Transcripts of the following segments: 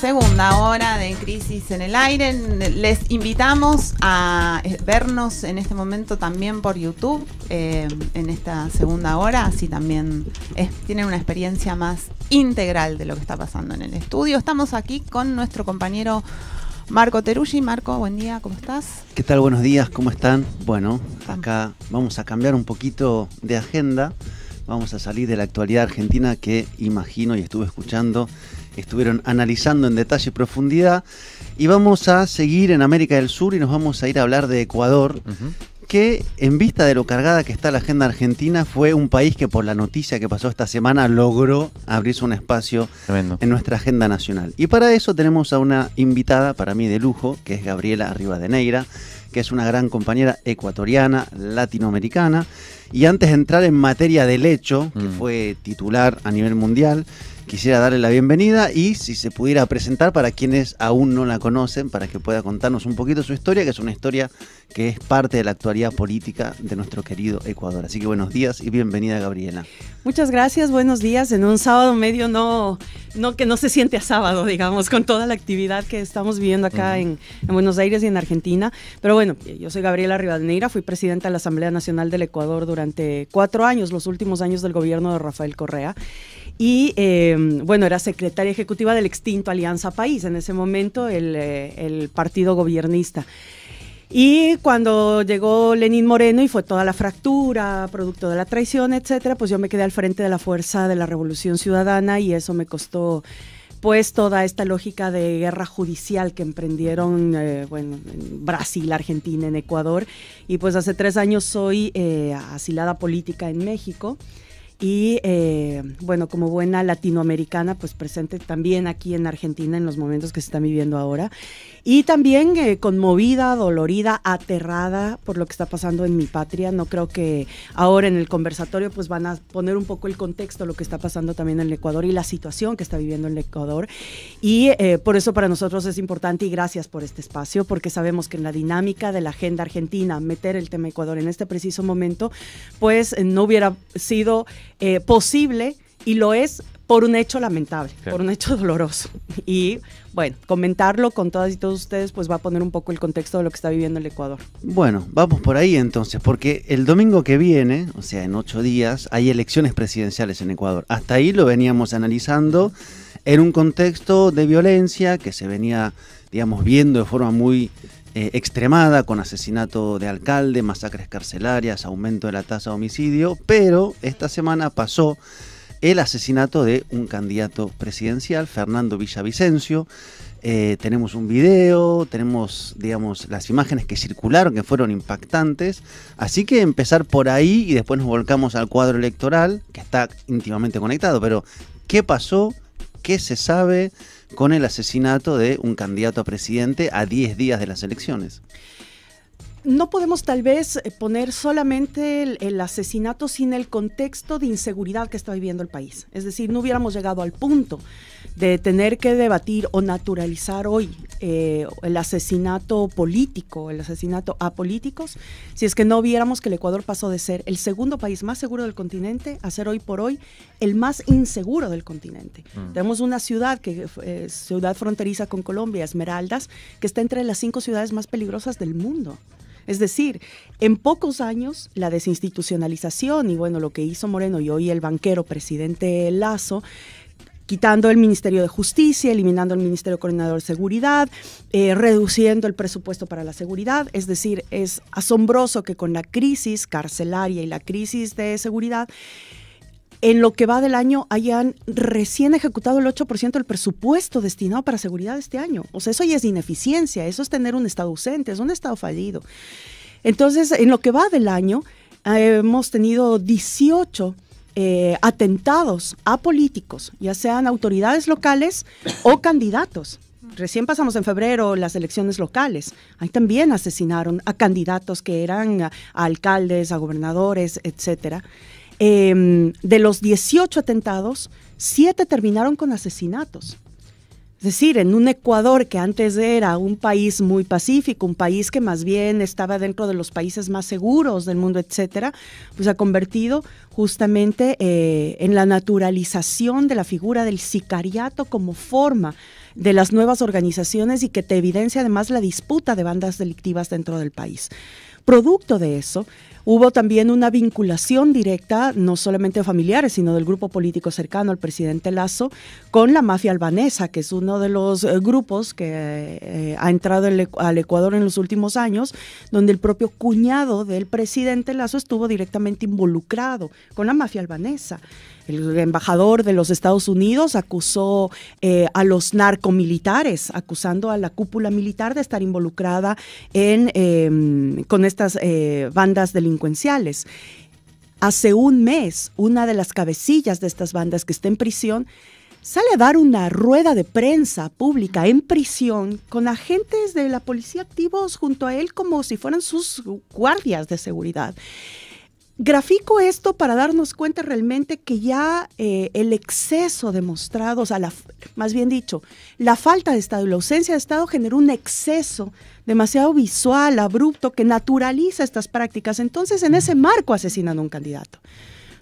segunda hora de Crisis en el Aire. Les invitamos a vernos en este momento también por YouTube eh, en esta segunda hora, así también tienen una experiencia más integral de lo que está pasando en el estudio. Estamos aquí con nuestro compañero Marco Teruggi. Marco, buen día, ¿cómo estás? ¿Qué tal? Buenos días, ¿cómo están? Bueno, acá vamos a cambiar un poquito de agenda. Vamos a salir de la actualidad argentina que imagino y estuve escuchando estuvieron analizando en detalle y profundidad. Y vamos a seguir en América del Sur y nos vamos a ir a hablar de Ecuador. que en vista de lo cargada que está la agenda argentina, fue un país que por la noticia que pasó esta semana logró abrirse un espacio en nuestra agenda nacional. Y para eso tenemos a una invitada para mí de lujo, que es Gabriela Arriba de Neira, que es una gran compañera ecuatoriana, latinoamericana. Y antes de entrar en materia del hecho, que mm. fue titular a nivel mundial, quisiera darle la bienvenida y si se pudiera presentar para quienes aún no la conocen, para que pueda contarnos un poquito su historia, que es una historia que es parte de la actualidad política de nuestro querido Ecuador. Así que buenos días y bienvenida Gabriela. Muchas gracias, buenos días. En un sábado medio no, no que no se siente a sábado, digamos, con toda la actividad que estamos viviendo acá en, en, Buenos Aires y en Argentina. Pero bueno, yo soy Gabriela Rivadeneira, fui presidenta de la Asamblea Nacional del Ecuador durante cuatro años, los últimos años del gobierno de Rafael Correa y em, bueno, era secretaria ejecutiva del extinto Alianza País, en ese momento eh, el, partido gobiernista. Y cuando llegó Lenín Moreno y fue toda la fractura, producto de la traición, etcétera, pues yo me quedé al frente de la fuerza de la Revolución Ciudadana y eso me costó pues toda esta lógica de guerra judicial que emprendieron eh, bueno, en Brasil, Argentina, en Ecuador. Y pues hace tres años soy eh, asilada política en México y eh, bueno, como buena latinoamericana, pues presente también aquí en Argentina en los momentos que se están viviendo ahora. Y también eh, conmovida, dolorida, aterrada por lo que está pasando en mi patria. No creo que ahora en el conversatorio pues van a poner un poco el contexto, lo que está pasando también en el Ecuador y la situación que está viviendo en el Ecuador. Y eh, por eso para nosotros es importante y gracias por este espacio, porque sabemos que en la dinámica de la agenda argentina, meter el tema Ecuador en este preciso momento, pues no hubiera sido... Eh, posible y lo es por un hecho lamentable, por un hecho doloroso. Y bueno, comentarlo con todas y todos ustedes pues va a poner un poco el contexto de lo que está viviendo el Ecuador. Bueno, vamos por ahí entonces, porque el domingo que viene, o sea, en ocho días, hay elecciones presidenciales en Ecuador. Hasta ahí lo veníamos analizando en un contexto de violencia que se venía, digamos, viendo de forma muy eh, extremada con asesinato de alcalde, masacres carcelarias, aumento de la tasa de homicidio, pero esta semana pasó el asesinato de un candidato presidencial, Fernando Villavicencio. Eh, tenemos un video, tenemos, digamos, las imágenes que circularon, que fueron impactantes. Así que empezar por ahí y después nos volcamos al cuadro electoral, que está íntimamente conectado, pero ¿qué pasó? ¿Qué se sabe? con el asesinato de un candidato a presidente a 10 días de las elecciones no podemos tal vez eh, poner solamente el, asesinato sin el contexto de inseguridad que está viviendo el país. Es decir, no hubiéramos llegado al punto de tener que debatir o naturalizar hoy eh, el asesinato político, el asesinato a políticos, si es que no viéramos que el Ecuador pasó de ser el segundo país más seguro del continente a ser hoy por hoy el más inseguro del continente. Mm. Tenemos una ciudad que eh, ciudad fronteriza con Colombia, Esmeraldas, que está entre las cinco ciudades más peligrosas del mundo. Es decir, en pocos años la desinstitucionalización y bueno, lo que hizo Moreno y hoy el banquero presidente Lazo quitando el Ministerio de Justicia, eliminando el Ministerio Coordinador de Seguridad, eh, reduciendo el presupuesto para la seguridad. Es decir, es asombroso que con la crisis carcelaria y la crisis de seguridad, en lo que va del año hayan recién ejecutado el 8% del presupuesto destinado para seguridad este año. O sea, eso ya es ineficiencia, eso es tener un Estado ausente, es un Estado fallido. Entonces, en lo que va del año, hemos tenido 18 eh, atentados a políticos, ya sean autoridades locales o candidatos. Recién pasamos en febrero las elecciones locales. Ahí también asesinaron a candidatos que eran alcaldes, a gobernadores, etcétera. Em, de los 18 atentados, 7 terminaron con asesinatos. Es decir, en un Ecuador que antes era un país muy pacífico, un país que más bien estaba dentro de los países más seguros del mundo, etcétera, pues ha convertido justamente eh, en la naturalización de la figura del sicariato como forma de las nuevas organizaciones y que te evidencia además la disputa de bandas delictivas dentro del país. Producto de eso, hubo también una vinculación directa, no solamente de familiares, sino del grupo político cercano al presidente Lazo, con la mafia albanesa, que es uno de los eh, grupos que eh, ha entrado al Ecuador en los últimos años, donde el propio cuñado del presidente Lazo estuvo directamente involucrado con la mafia albanesa. El embajador de los Estados Unidos acusó eh, a los narcomilitares, acusando a la cúpula militar de estar involucrada en, em, con estas eh, bandas delincuenciales. Hace un mes, una de las cabecillas de estas bandas que está en prisión sale a dar una rueda de prensa pública en prisión con agentes de la policía activos junto a él como si fueran sus guardias de seguridad. Grafico esto para darnos cuenta realmente que ya eh, el exceso demostrado, o sea, la, más bien dicho, la falta de Estado y la ausencia de Estado generó un exceso demasiado visual, abrupto, que naturaliza estas prácticas. Entonces, en ese marco asesinan a un candidato.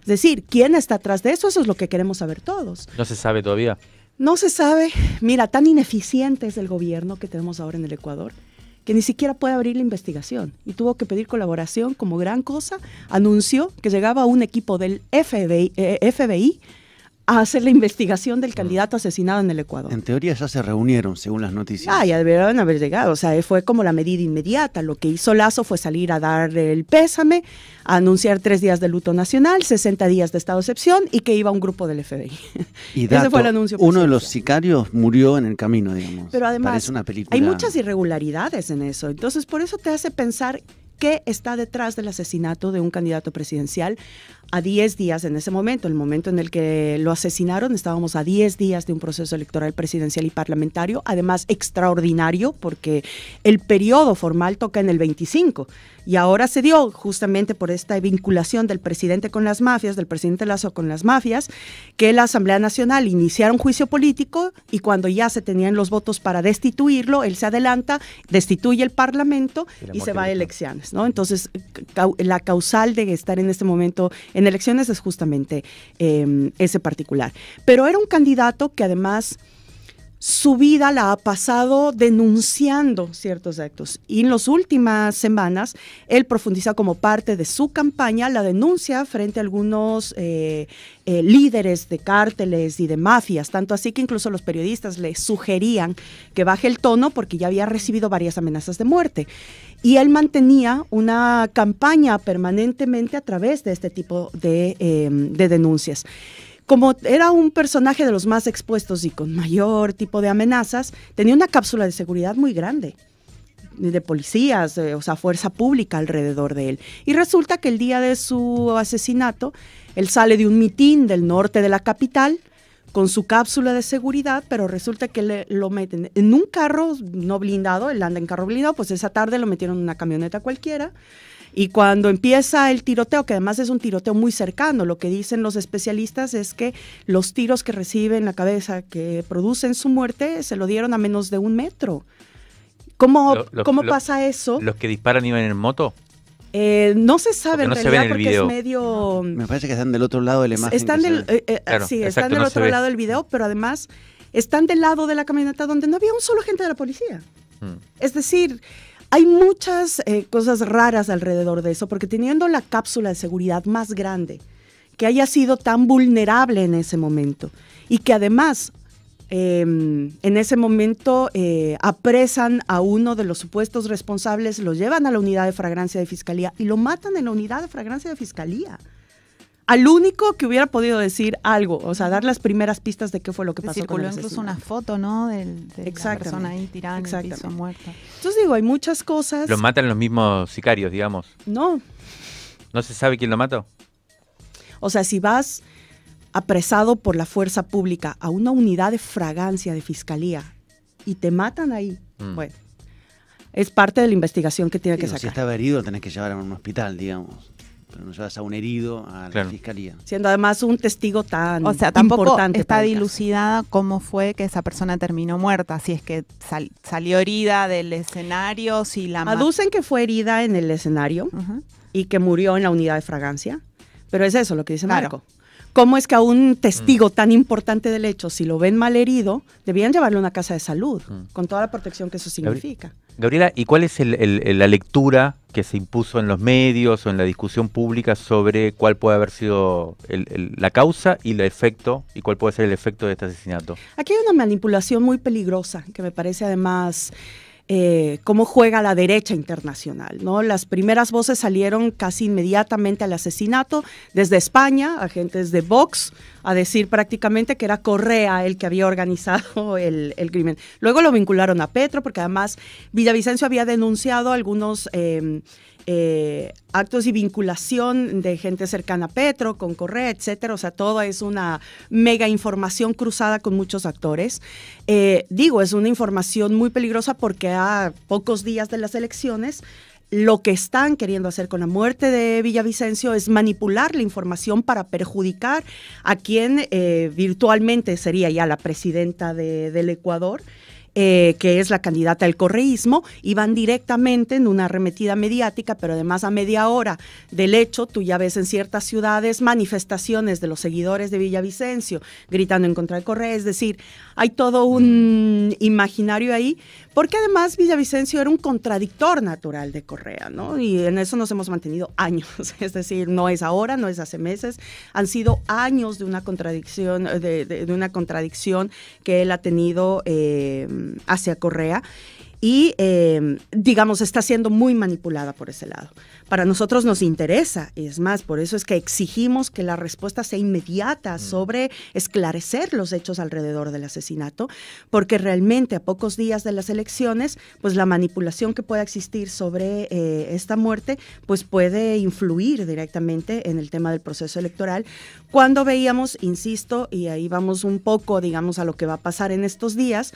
Es decir, ¿quién está atrás de eso? Eso es lo que queremos saber todos. No se sabe todavía. No se sabe. Mira, tan ineficiente es el gobierno que tenemos ahora en el Ecuador que ni siquiera puede abrir la investigación y tuvo que pedir colaboración como gran cosa. Anunció que llegaba un equipo del FBI, eh, a hacer la investigación del mm. candidato asesinado en el Ecuador. En teoría ya se reunieron, según las noticias. Ah, ya deberían haber llegado. O sea, fue como la medida inmediata. Lo que hizo Lazo fue salir a dar el pésame, a anunciar tres días de luto nacional, 60 días de estado de excepción y que iba un grupo del FBI. Y fue anuncio. Uno de los sicarios murió en el camino, digamos. Pero además, hay muchas irregularidades en eso. Entonces, por eso te hace pensar qué está detrás del asesinato de un candidato presidencial a 10 días en ese momento, el momento en el que lo asesinaron, estábamos a 10 días de un proceso electoral presidencial y parlamentario, además extraordinario porque el periodo formal toca en el 25. Y ahora se dio justamente por esta vinculación del presidente con las mafias, del presidente Lazo con las mafias, que la Asamblea Nacional iniciara un juicio político y cuando ya se tenían los votos para destituirlo, él se adelanta, destituye el Parlamento y, se va a elecciones. ¿no? Entonces, la causal de estar en este momento en elecciones es justamente em, ese particular. Pero era un candidato que además su vida la ha pasado denunciando ciertos actos. Y en las últimas semanas, él profundiza como parte de su campaña la denuncia frente a algunos eh, eh, líderes de cárteles y de mafias, tanto así que incluso los periodistas le sugerían que baje el tono porque ya había recibido varias amenazas de muerte. Y él mantenía una campaña permanentemente a través de este tipo de eh, denuncias. Como era un personaje de los más expuestos y con mayor tipo de amenazas, tenía una cápsula de seguridad muy grande de policías, o sea, fuerza pública alrededor de él. Y resulta que el día de su asesinato, él sale de un mitin del norte de la capital con su cápsula de seguridad, pero resulta que le, lo meten en un carro no blindado, él anda en carro blindado, pues esa tarde lo metieron en una camioneta cualquiera y cuando empieza el tiroteo, que además es un tiroteo muy cercano, lo que dicen los especialistas es que los tiros que recibe en la cabeza que producen su muerte se lo dieron a menos de un metro. ¿Cómo, ¿cómo pasa eso? ¿Los que disparan iban en moto? Eh, no se sabe en realidad porque es medio... Me parece que están del otro lado de eh, eh, Están del, sí, están del otro lado del video, pero además están del lado de la camioneta donde no había un solo agente de la policía. Mm. Es decir, hay muchas eh, cosas raras alrededor de eso, porque teniendo la cápsula de seguridad más grande, que haya sido tan vulnerable en ese momento y que además em, en ese momento eh, apresan a uno de los supuestos responsables, lo llevan a la unidad de fragancia de fiscalía y lo matan en la unidad de fragancia de fiscalía al único que hubiera podido decir algo, o sea, dar las primeras pistas de qué fue lo que pasó. Circuló incluso una foto, ¿no? Del, de la persona ahí tirada en el piso, muerta. Entonces digo, hay muchas cosas. ¿Lo matan los mismos sicarios, digamos? No. ¿No se sabe quién lo mató? O sea, si vas apresado por la fuerza pública a una unidad de fragancia de fiscalía y te matan ahí, mm. bueno, es parte de la investigación que tiene que sacar. Si estaba herido, tenés que llevar a un hospital, digamos no a un herido a la fiscalía. Siendo además un testigo tan O sea, tampoco importante está dilucidada cómo fue que esa persona terminó muerta, si es que salió herida del escenario, si la... Aducen que fue herida en el escenario y que murió en la unidad de fragancia, pero es eso lo que dice Marco. ¿Cómo es que a un mm. testigo tan importante del hecho, si lo ven mal herido, debían llevarlo a una casa de salud, mm. con toda la protección que eso significa? Gabriela, ¿y cuál es la lectura que se impuso en los medios o en la discusión pública sobre cuál puede haber sido la causa y el efecto, y cuál puede ser el efecto de este asesinato? Aquí hay una manipulación muy peligrosa que me parece además eh, cómo juega la derecha internacional. ¿no? Las primeras voces salieron casi inmediatamente al asesinato desde España, agentes de Vox, a decir prácticamente que era Correa el que había organizado el, crimen. Luego lo vincularon a Petro porque además Villavicencio había denunciado algunos... Eh, eh, actos y vinculación de gente cercana a Petro, con Correa, etcétera. O sea, todo es una mega información cruzada con muchos actores. Eh, digo, es una información muy peligrosa porque a pocos días de las elecciones lo que están queriendo hacer con la muerte de Villavicencio es manipular la información para perjudicar a quien eh, virtualmente sería ya la presidenta del Ecuador. Eh, que es la candidata al correísmo, y van directamente en una arremetida mediática, pero además a media hora del hecho, tú ya ves en ciertas ciudades manifestaciones de los seguidores de Villavicencio gritando en contra del correo, es decir, hay todo un mm. imaginario ahí porque además Villavicencio era un contradictor natural de Correa, ¿no? Y en eso nos hemos mantenido años, es decir, no es ahora, no es hace meses, han sido años de una contradicción, de, una contradicción que él ha tenido eh, hacia Correa y em, digamos está siendo muy manipulada por ese lado. Para nosotros nos interesa, y es más, por eso es que exigimos que la respuesta sea inmediata mm. sobre esclarecer los hechos alrededor del asesinato, porque realmente a pocos días de las elecciones, pues la manipulación que pueda existir sobre eh, esta muerte, pues puede influir directamente en el tema del proceso electoral. Cuando veíamos, insisto, y ahí vamos un poco, digamos, a lo que va a pasar en estos días,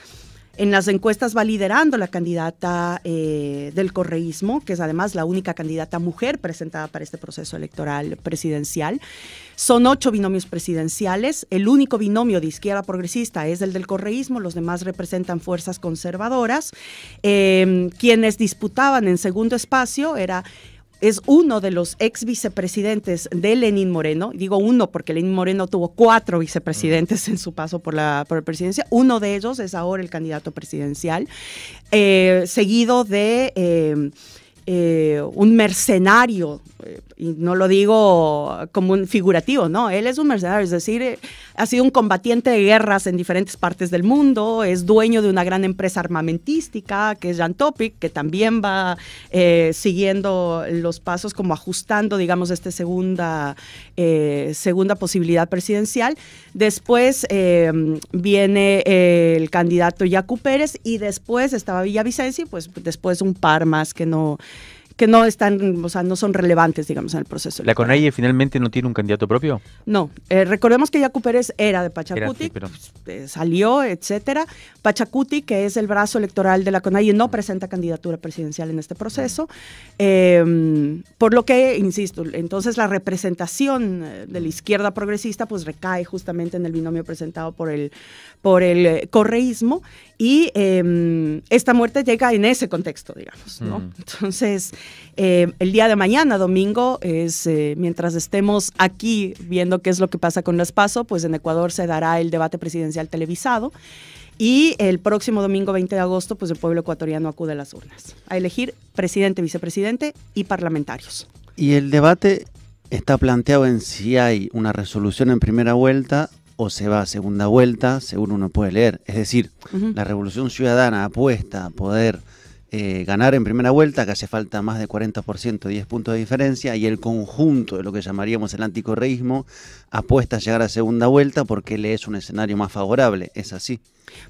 en las encuestas va liderando la candidata eh, del correísmo, que es además la única candidata mujer presentada para este proceso electoral presidencial. Son ocho binomios presidenciales. El único binomio de izquierda progresista es el del correísmo. Los demás representan fuerzas conservadoras. Em, quienes disputaban en segundo espacio era es uno de los ex vicepresidentes de Lenín Moreno, digo uno porque Lenín Moreno tuvo cuatro vicepresidentes en su paso por la, presidencia, uno de ellos es ahora el candidato presidencial, eh, seguido de eh, eh, un mercenario y no lo digo como un figurativo, no, él es un mercenario, es decir, eh, ha sido un combatiente de guerras en diferentes partes del mundo, es dueño de una gran empresa armamentística que es Topic, que también va eh, siguiendo los pasos como ajustando, digamos, esta segunda, eh, segunda posibilidad presidencial. Después viene el candidato Yacu Pérez y después estaba Villavicencio, pues después un par más que no que no están, o sea, no son relevantes, digamos, en el proceso. ¿La CONAIE finalmente no tiene un candidato propio? No. Eh, recordemos que Yacu Pérez era de Pachacuti, pues, eh, salió, etcétera. Pachacuti, que es el brazo electoral de la CONAIE, no presenta candidatura presidencial en este proceso. Em, por lo que, insisto, entonces la representación eh, de la izquierda progresista pues recae justamente en el binomio presentado por el, por el correísmo y em, esta muerte llega en ese contexto, digamos. ¿no? Entonces, eh, el día de mañana, domingo, es eh, mientras estemos aquí viendo qué es lo que pasa con las PASO, pues en Ecuador se dará el debate presidencial televisado. Y el próximo domingo 20 de agosto, pues el pueblo ecuatoriano acude a las urnas a elegir presidente, vicepresidente y parlamentarios. Y el debate está planteado en si hay una resolución en primera vuelta o se va a segunda vuelta, según uno puede leer. Es decir, la Revolución Ciudadana apuesta a poder eh, ganar en primera vuelta, que hace falta más de 40%, 10 puntos de diferencia, y el conjunto de lo que llamaríamos el anticorreísmo apuesta a llegar a segunda vuelta porque le es un escenario más favorable, es así.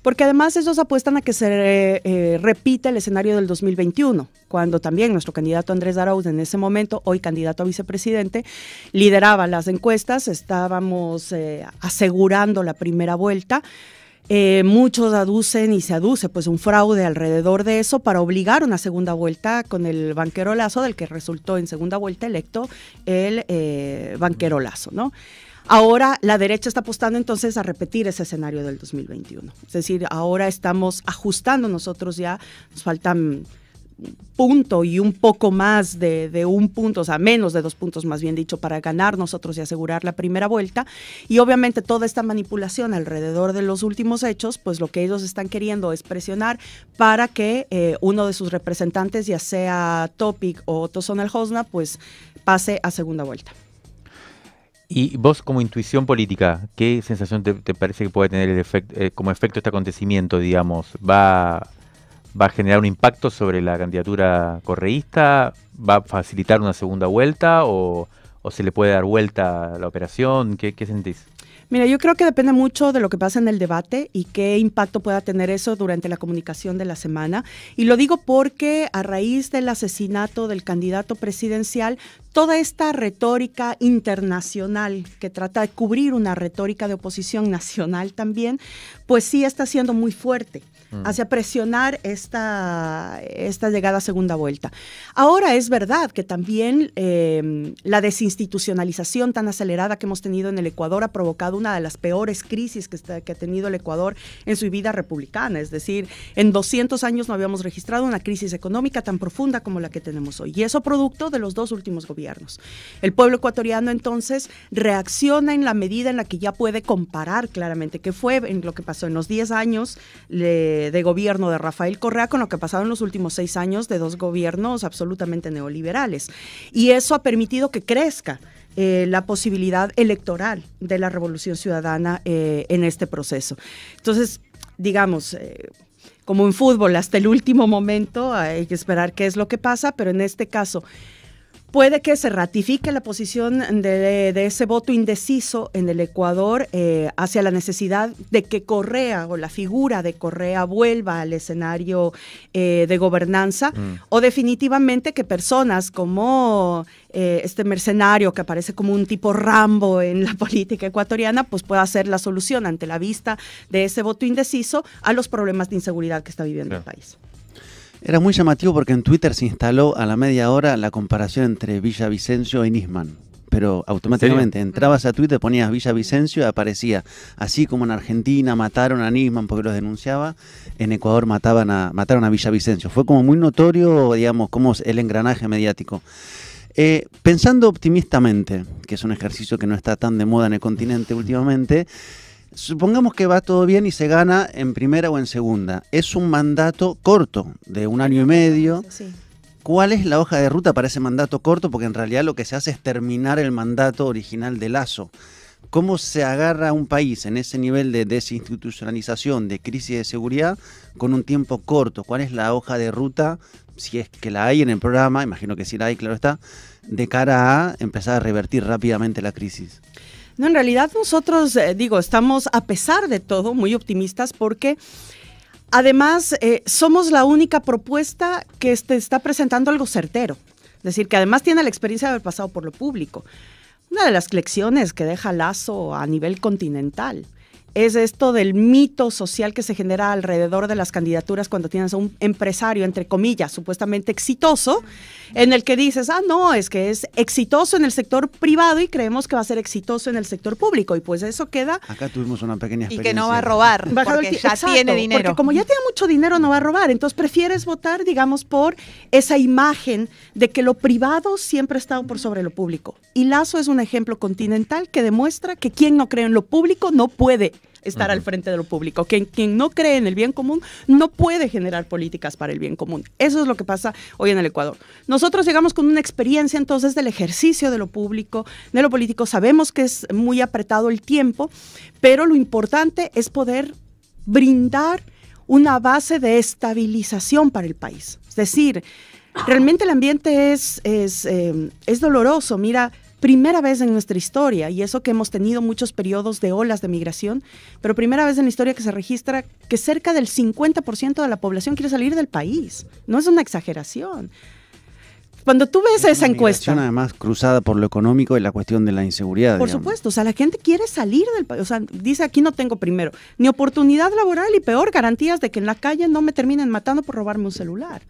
Porque además ellos apuestan a que se eh, repita el escenario del 2021, cuando también nuestro candidato Andrés Arauz, en ese momento, hoy candidato a vicepresidente, lideraba las encuestas, estábamos eh, asegurando la primera vuelta. Eh, muchos aducen y se aduce pues un fraude alrededor de eso para obligar una segunda vuelta con el banquero Lazo, del que resultó en segunda vuelta electo el eh, banquero Lazo, ¿no? Ahora la derecha está apostando entonces a repetir ese escenario del 2021. Es decir, ahora estamos ajustando nosotros ya, nos faltan punto y un poco más de, un punto, o sea, menos de dos puntos más bien dicho, para ganar nosotros y asegurar la primera vuelta. Y obviamente toda esta manipulación alrededor de los últimos hechos, pues lo que ellos están queriendo es presionar para que eh, uno de sus representantes, ya sea Topic o Toson Hosna, pues pase a segunda vuelta. Y vos como intuición política, ¿qué sensación te, parece que puede tener el eh, como efecto este acontecimiento, digamos? ¿Va va a generar un impacto sobre la candidatura correísta? ¿Va a facilitar una segunda vuelta o, se le puede dar vuelta a la operación? qué sentís? Mira, yo creo que depende mucho de lo que pasa en el debate y qué impacto pueda tener eso durante la comunicación de la semana. Y lo digo porque a raíz del asesinato del candidato presidencial, toda esta retórica internacional que trata de cubrir una retórica de oposición nacional también, pues sí está siendo muy fuerte mm. hacia presionar esta, esta llegada a segunda vuelta. Ahora es verdad que también em, la desinstitucionalización tan acelerada que hemos tenido en el Ecuador ha provocado una de las peores crisis que, que ha tenido el Ecuador en su vida republicana. Es decir, en 200 años no habíamos registrado una crisis económica tan profunda como la que tenemos hoy. Y eso producto de los dos últimos gobiernos el pueblo ecuatoriano entonces reacciona en la medida en la que ya puede comparar claramente qué fue en lo que pasó en los 10 años de, gobierno de Rafael Correa con lo que ha en los últimos 6 años de dos gobiernos absolutamente neoliberales. Y eso ha permitido que crezca. Eh, la posibilidad electoral de la revolución ciudadana eh, en este proceso. Entonces, digamos, eh, como en fútbol, hasta el último momento hay que esperar qué es lo que pasa, pero en este caso, Puede que se ratifique la posición de, ese voto indeciso en el Ecuador eh, hacia la necesidad de que Correa o la figura de Correa vuelva al escenario eh, de gobernanza mm. o definitivamente que personas como eh, este mercenario que aparece como un tipo Rambo en la política ecuatoriana pues pueda ser la solución ante la vista de ese voto indeciso a los problemas de inseguridad que está viviendo el país. Era muy llamativo porque en Twitter se instaló a la media hora la comparación entre Villavicencio y Nisman. Pero automáticamente entrabas a Twitter, ponías Villavicencio y aparecía. Así como en Argentina mataron a Nisman porque los denunciaba, en Ecuador mataban a, mataron a Villavicencio. Fue como muy notorio, digamos, como el engranaje mediático. Eh, pensando optimistamente, que es un ejercicio que no está tan de moda en el continente últimamente, Supongamos que va todo bien y se gana en primera o en segunda. Es un mandato corto, de un año y medio. ¿Cuál es la hoja de ruta para ese mandato corto? Porque en realidad lo que se hace es terminar el mandato original de Lazo. ¿Cómo se agarra un país en ese nivel de desinstitucionalización, de crisis de seguridad, con un tiempo corto? ¿Cuál es la hoja de ruta, si es que la hay en el programa, imagino que sí la hay, claro está, de cara a empezar a revertir rápidamente la crisis? No, en realidad nosotros, eh, digo, estamos a pesar de todo muy optimistas porque... Además, eh, somos la única propuesta que este, está presentando algo certero. Es decir, que además tiene la experiencia de haber pasado por lo público. Una de las lecciones que deja Lazo a nivel continental es esto del mito social que se genera alrededor de las candidaturas cuando tienes a un empresario, entre comillas, supuestamente exitoso, en el que dices, ah, no, es que es exitoso en el sector privado y creemos que va a ser exitoso en el sector público. Y pues eso queda... Acá tuvimos una pequeña experiencia. Y que no va a robar, porque ya tiene dinero. Porque como ya tiene mucho dinero, no va a robar. Entonces prefieres votar, digamos, por esa imagen de que lo privado siempre ha estado por sobre lo público. Y Lazo es un ejemplo continental que demuestra que quien no cree en lo público no puede estar al frente de lo público. Quien, quien no cree en el bien común no puede generar políticas para el bien común. Eso es lo que pasa hoy en el Ecuador. Nosotros llegamos con una experiencia entonces del ejercicio de lo público, de lo político. Sabemos que es muy apretado el tiempo, pero lo importante es poder brindar una base de estabilización para el país. Es decir, realmente el ambiente es, es eh, doloroso. Mira, primera vez en nuestra historia, y eso que hemos tenido muchos periodos de olas de migración, pero primera vez en la historia que se registra que cerca del 50% de la población quiere salir del país. No es una exageración. Cuando tú ves es esa una encuesta. además cruzada por lo económico y la cuestión de la inseguridad. Por supuesto, o sea, la gente quiere salir del país. O sea, dice aquí no tengo primero ni oportunidad laboral y peor garantías de que en la calle no me terminen matando por robarme un celular.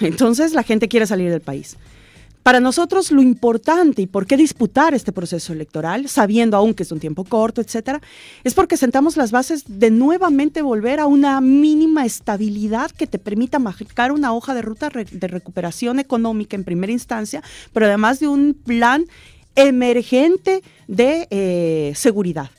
Entonces la gente quiere salir del país. Para nosotros lo importante y por qué disputar este proceso electoral, sabiendo aún que es un tiempo corto, etcétera, es porque sentamos las bases de nuevamente volver a una mínima estabilidad que te permita marcar una hoja de ruta de recuperación económica en primera instancia, pero además de un plan emergente de eh, seguridad.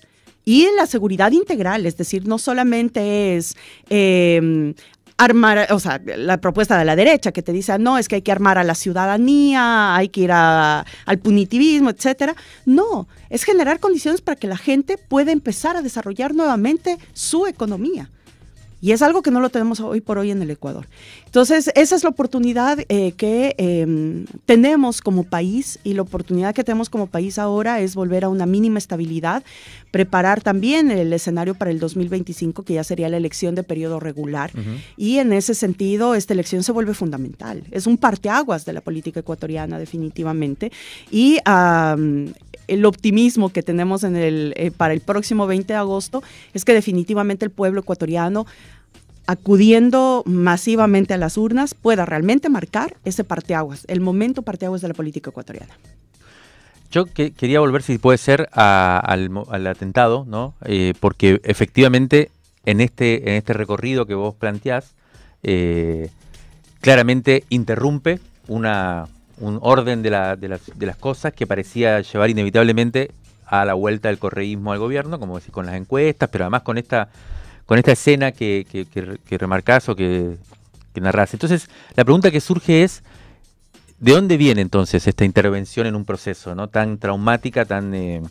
Y en la seguridad integral, es decir, no solamente es em, armar, o sea, la propuesta de la derecha que te dice, no, es que hay que armar a la ciudadanía, hay que ir al punitivismo, etcétera. No, es generar condiciones para que la gente pueda empezar a desarrollar nuevamente su economía. Y es algo que no lo tenemos hoy por hoy en el Ecuador. Entonces, esa es la oportunidad eh, que em, tenemos como país y la oportunidad que tenemos como país ahora es volver a una mínima estabilidad, preparar también el escenario para el 2025, que ya sería la elección de periodo regular. Y en ese sentido, esta elección se vuelve fundamental. Es un parteaguas de la política ecuatoriana, definitivamente. Y el optimismo que tenemos eh, para el próximo 20 de agosto es que definitivamente el pueblo ecuatoriano acudiendo masivamente a las urnas pueda realmente marcar ese parteaguas, el momento parteaguas de la política ecuatoriana. Yo quería volver, si puede ser, al, atentado, ¿no? Eh, porque efectivamente en este, en este recorrido que vos planteás, eh, claramente interrumpe una, un orden de, las, cosas que parecía llevar inevitablemente a la vuelta del correísmo al gobierno, como decís, con las encuestas, pero además con esta, con esta escena que, que, remarcás o que, que narrás. Entonces, la pregunta que surge es, ¿de dónde viene entonces esta intervención en un proceso no tan traumática, tan... Eh,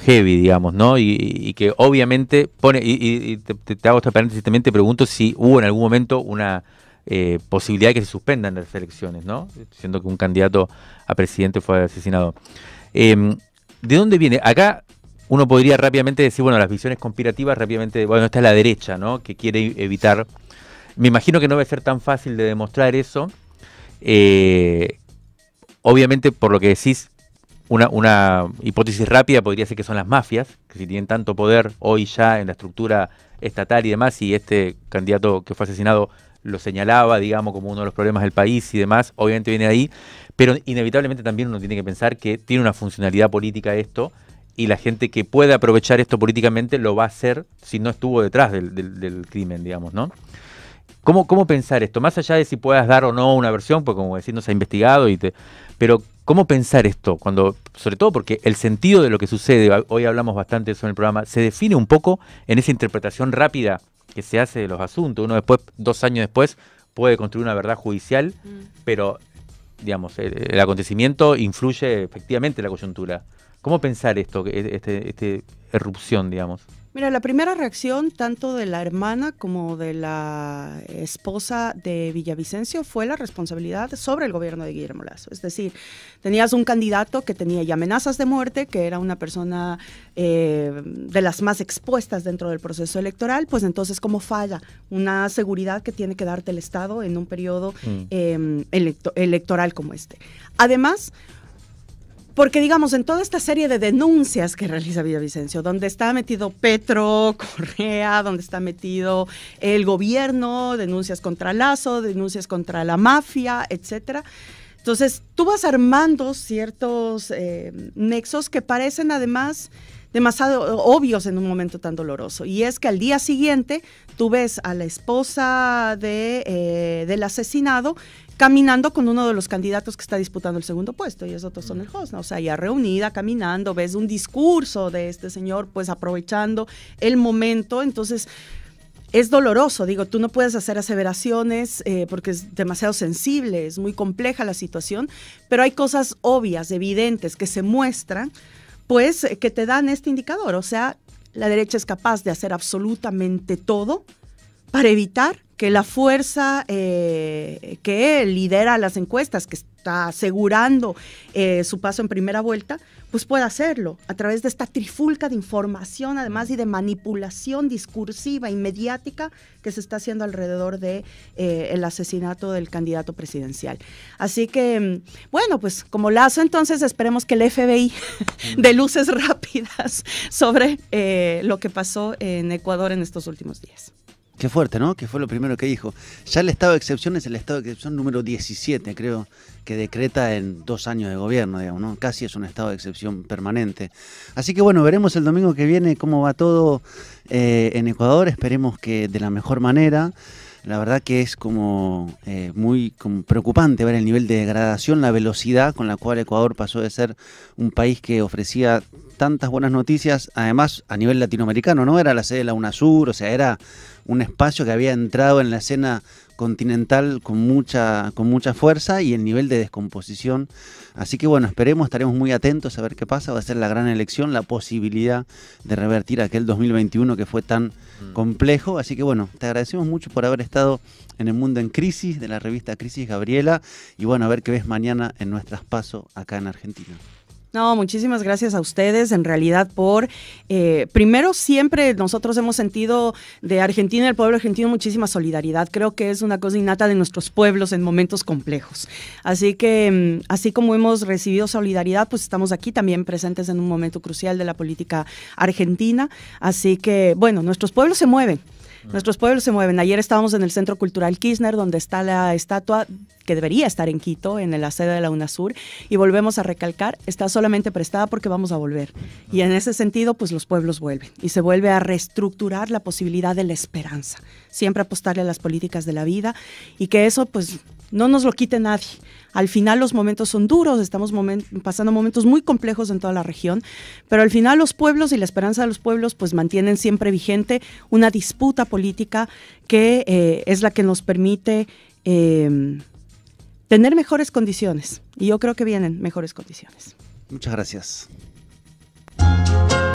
heavy, digamos, ¿no? Y, que obviamente pone, y, te, hago esta paréntesis, también te pregunto si hubo en algún momento una, eh, posibilidad de que se suspendan las elecciones, ¿no? Siendo que un candidato a presidente fue asesinado. Em, ¿De dónde viene? Acá uno podría rápidamente decir, bueno, las visiones conspirativas rápidamente, bueno, esta es la derecha, ¿no? Que quiere evitar. Me imagino que no va a ser tan fácil de demostrar eso. Eh, obviamente, por lo que decís, una, una, hipótesis rápida podría ser que son las mafias, que si tienen tanto poder hoy ya en la estructura estatal y demás, y este candidato que fue asesinado lo señalaba, digamos, como uno de los problemas del país y demás, obviamente viene ahí, pero inevitablemente también uno tiene que pensar que tiene una funcionalidad política esto y la gente que puede aprovechar esto políticamente lo va a hacer si no estuvo detrás del, crimen, digamos, ¿no? ¿Cómo, ¿Cómo pensar esto? Más allá de si puedas dar o no una versión, pues como decir, no se ha investigado y te... Pero ¿cómo pensar esto? Cuando, sobre todo porque el sentido de lo que sucede, hoy hablamos bastante de eso en el programa, se define un poco en esa interpretación rápida que se hace de los asuntos. Uno después, dos años después, puede construir una verdad judicial, mm. pero, digamos, el, acontecimiento influye efectivamente en la coyuntura. ¿Cómo pensar esto, e, este, esta este, erupción, digamos? Mira, la primera reacción tanto de la hermana como de la esposa de Villavicencio fue la responsabilidad sobre el gobierno de Guillermo Lazo. Es decir, tenías un candidato que tenía ya amenazas de muerte, que era una persona eh, de las más expuestas dentro del proceso electoral, pues entonces ¿cómo falla una seguridad que tiene que darte el Estado en un periodo mm. em, electoral como este? Además, porque, digamos, en toda esta serie de denuncias que realiza Villavicencio, donde está metido Petro, Correa, donde está metido el gobierno, denuncias contra Lazo, denuncias contra la mafia, etcétera. Entonces, tú vas armando ciertos eh, nexos que parecen además demasiado obvios en un momento tan doloroso. Y es que al día siguiente tú ves a la esposa de, eh, del asesinado caminando con uno de los candidatos que está disputando el segundo puesto, y esos otro son el mm. host, o sea, ya reunida, caminando, ves un discurso de este señor, pues aprovechando el momento, entonces es doloroso, digo, tú no puedes hacer aseveraciones eh, porque es demasiado sensible, es muy compleja la situación, pero hay cosas obvias, evidentes, que se muestran, pues eh, que te dan este indicador, o sea, la derecha es capaz de hacer absolutamente todo para evitar que la fuerza eh, que lidera las encuestas, que está asegurando eh, su paso en primera vuelta, pues pueda hacerlo a través de esta trifulca de información, además, y de manipulación discursiva y mediática que se está haciendo alrededor de eh, asesinato del candidato presidencial. Así que, mm, bueno, pues como lazo, entonces esperemos que el FBI dé luces rápidas sobre lo que pasó en Ecuador en estos últimos días. Qué fuerte, ¿no? Que fue lo primero que dijo. Ya el estado de excepción es el estado de excepción número 17, creo, que decreta en dos años de gobierno, digamos, ¿no? Casi es un estado de excepción permanente. Así que bueno, veremos el domingo que viene cómo va todo eh, en Ecuador. Esperemos que de la mejor manera. La verdad que es como eh, muy preocupante ver el nivel de degradación, la velocidad con la cual Ecuador pasó de ser un país que ofrecía tantas buenas noticias, además a nivel latinoamericano, ¿no? Era la sede de la UNASUR, o sea, era un espacio que había entrado en la escena continental con mucha, con mucha fuerza y el nivel de descomposición. Así que bueno, esperemos, estaremos muy atentos a ver qué pasa. Va a ser la gran elección, la posibilidad de revertir aquel 2021 que fue tan mm. complejo. Así que bueno, te agradecemos mucho por haber estado en el mundo en crisis de la revista Crisis Gabriela y bueno, a ver qué ves mañana en nuestras pasos acá en Argentina. No, muchísimas gracias a ustedes, en realidad, por, eh, primero, siempre nosotros hemos sentido de Argentina, el pueblo argentino, muchísima solidaridad. Creo que es una cosa innata de nuestros pueblos en momentos complejos. Así que, mm, así como hemos recibido solidaridad, pues estamos aquí también presentes en un momento crucial de la política argentina. Así que, bueno, nuestros pueblos se mueven. Nuestros pueblos se mueven. Ayer estábamos en el Centro Cultural Kirchner, donde está la estatua que debería estar en Quito, en la sede de la UNASUR, y volvemos a recalcar, está solamente prestada porque vamos a volver. Y en ese sentido, pues los pueblos vuelven y se vuelve a reestructurar la posibilidad de la esperanza, siempre apostarle a las políticas de la vida y que eso pues no nos lo quite nadie. Al final los momentos son duros, estamos pasando momentos muy complejos en toda la región, pero al final los pueblos y la esperanza de los pueblos pues mantienen siempre vigente una disputa política que eh, es la que nos permite em, tener mejores condiciones. Y yo creo que vienen mejores condiciones. Muchas gracias.